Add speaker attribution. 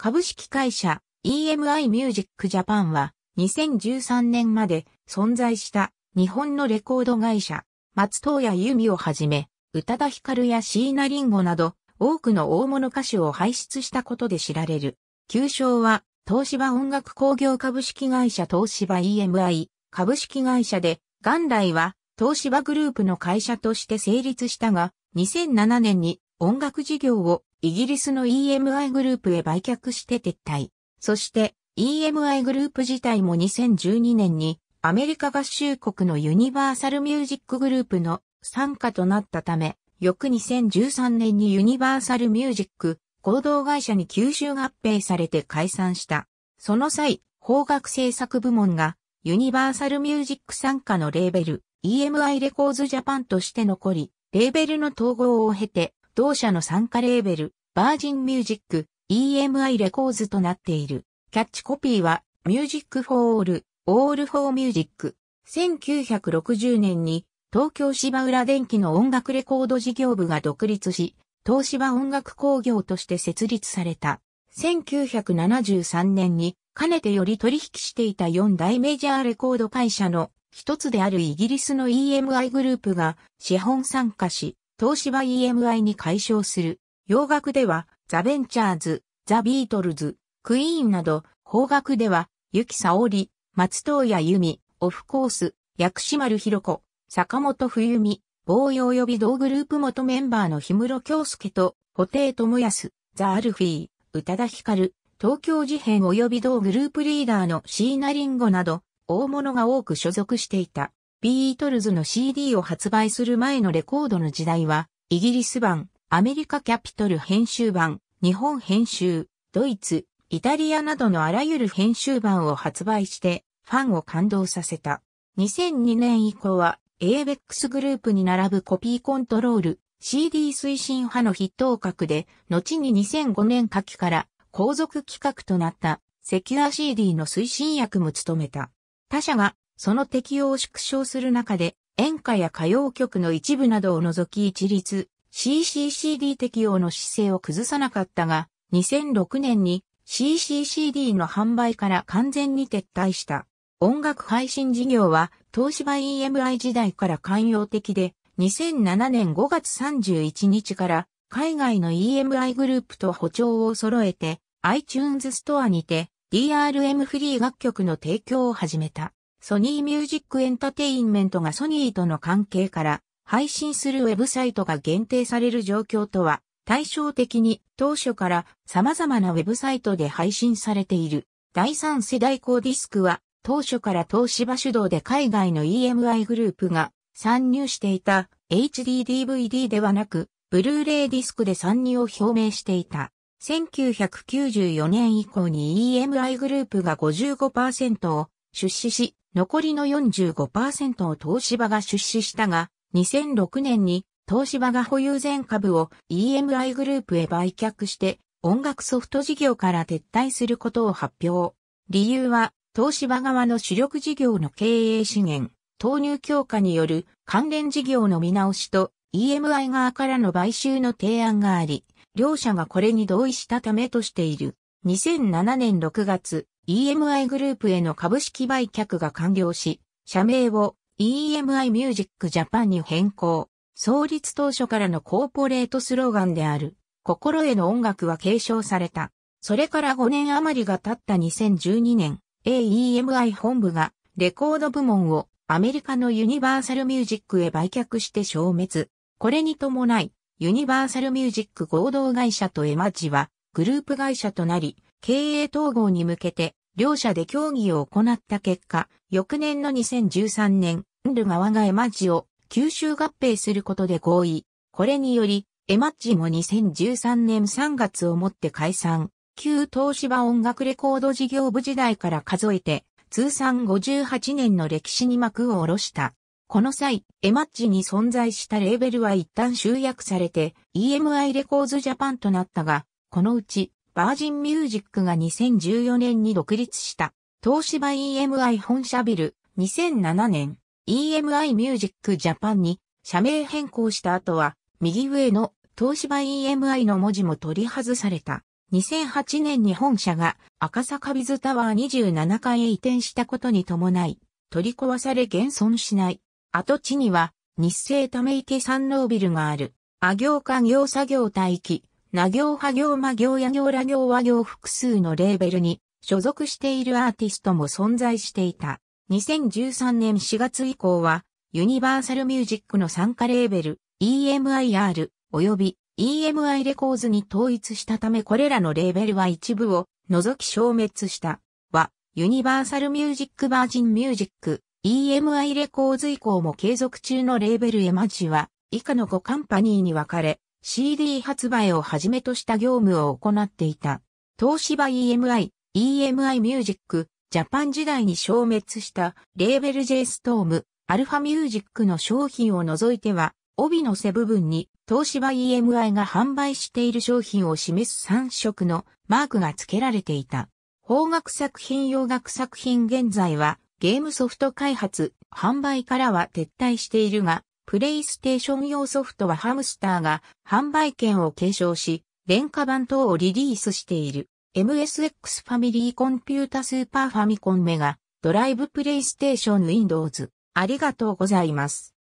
Speaker 1: 株式会社 EMI Music Japan は2013年まで存在した日本のレコード会社、松藤谷由美をはじめ、宇多田ヒカルや椎名林檎など多くの大物歌手を輩出したことで知られる。旧称は東芝音楽工業株式会社東芝 EMI 株式会社で元来は東芝グループの会社として成立したが2007年に音楽事業をイギリスの EMI グループへ売却して撤退。そして EMI グループ自体も2012年にアメリカ合衆国のユニバーサルミュージックグループの参加となったため、翌2013年にユニバーサルミュージック合同会社に吸収合併されて解散した。その際、邦楽制作部門がユニバーサルミュージック参加のレーベル EMI レコーズジャパンとして残り、レーベルの統合を経て同社の参加レーベル、バージンミュージック、EMI レコーズとなっている。キャッチコピーは、ミュージックフォーオール、オールフォーミュージック。1960年に、東京芝浦電機の音楽レコード事業部が独立し、東芝音楽工業として設立された。1973年に、かねてより取引していた4大メジャーレコード会社の一つであるイギリスの EMI グループが資本参加し、東芝 EMI に解消する。洋楽では、ザ・ベンチャーズ、ザ・ビートルズ、クイーンなど、邦楽では、ゆきさおり、松任谷由美、オフコース、薬師丸ひろ子、坂本冬美、防衛及び同グループ元メンバーの氷室京介と、布袋智康、ザ・アルフィー、宇多田ヒカル、東京事変及び同グループリーダーの椎名林檎など、大物が多く所属していた。ビートルズの CD を発売する前のレコードの時代は、イギリス版、アメリカキャピトル編集版、日本編集、ドイツ、イタリアなどのあらゆる編集版を発売して、ファンを感動させた。2002年以降は、エーベックスグループに並ぶコピーコントロール、CD 推進派の筆頭格で、後に2005年夏季から後続企画となった、セキュア CD の推進役も務めた。他社がその適用を縮小する中で、演歌や歌謡曲の一部などを除き一律 CCCD 適用の姿勢を崩さなかったが、2006年に CCCD の販売から完全に撤退した。音楽配信事業は東芝 EMI 時代から寛容的で、2007年5月31日から海外の EMI グループと歩調を揃えて iTunes ストアにて DRM フリー楽曲の提供を始めた。ソニーミュージックエンタテインメントがソニーとの関係から配信するウェブサイトが限定される状況とは対照的に当初から様々なウェブサイトで配信されている第三世代高ディスクは当初から東芝主導で海外の EMI グループが参入していた HDDVD ではなくブルーレイディスクで参入を表明していた。1994年以降に EMI グループが55%を出資し、残りの45%を東芝が出資したが、2006年に東芝が保有全株を EMI グループへ売却して音楽ソフト事業から撤退することを発表。理由は東芝側の主力事業の経営資源、投入強化による関連事業の見直しと EMI 側からの買収の提案があり、両者がこれに同意したためとしている。2007年6月、EMI グループへの株式売却が完了し、社名を EMI ミュージックジャパンに変更。創立当初からのコーポレートスローガンである、心への音楽は継承された。それから5年余りが経った2012年、AEMI 本部がレコード部門をアメリカのユニバーサルミュージックへ売却して消滅。これに伴い、ユニバーサルミュージック合同会社とエマジはグループ会社となり、経営統合に向けて、両社で協議を行った結果、翌年の2013年、ンルワがエマッジを吸収合併することで合意。これにより、エマッジも2013年3月をもって解散。旧東芝音楽レコード事業部時代から数えて、通算58年の歴史に幕を下ろした。この際、エマッジに存在したレーベルは一旦集約されて、EMI レコーズジャパンとなったが、このうち、バージンミュージックが2014年に独立した、東芝 EMI 本社ビル、2007年、EMI ミュージックジャパンに社名変更した後は、右上の東芝 EMI の文字も取り外された。2008年に本社が赤坂ビズタワー27階へ移転したことに伴い、取り壊され現存しない。跡地には日清ため池三郎ビルがある。あ行か行作業帯域、な行派行魔行や行ら行和行複数のレーベルに所属しているアーティストも存在していた。2013年4月以降は、ユニバーサルミュージックの参加レーベル、EMIR、及び EMI レコーズに統一したためこれらのレーベルは一部を除き消滅した。は、ユニバーサルミュージックバージンミュージック、EMI レコーズ以降も継続中のレーベルエマジは、以下の5カンパニーに分かれ、CD 発売をはじめとした業務を行っていた。東芝 EMI、EMI ミュージック、ジャパン時代に消滅したレーベル J ストーム、アルファミュージックの商品を除いては、帯の背部分に東芝 EMI が販売している商品を示す3色のマークが付けられていた。方楽作品洋楽作品現在はゲームソフト開発、販売からは撤退しているが、プレイステーション用ソフトはハムスターが販売権を継承し、廉価版等をリリースしている。MSX ファミリーコンピュータスーパーファミコンメガ、ドライブプレイステーション Windows。ありがとうございます。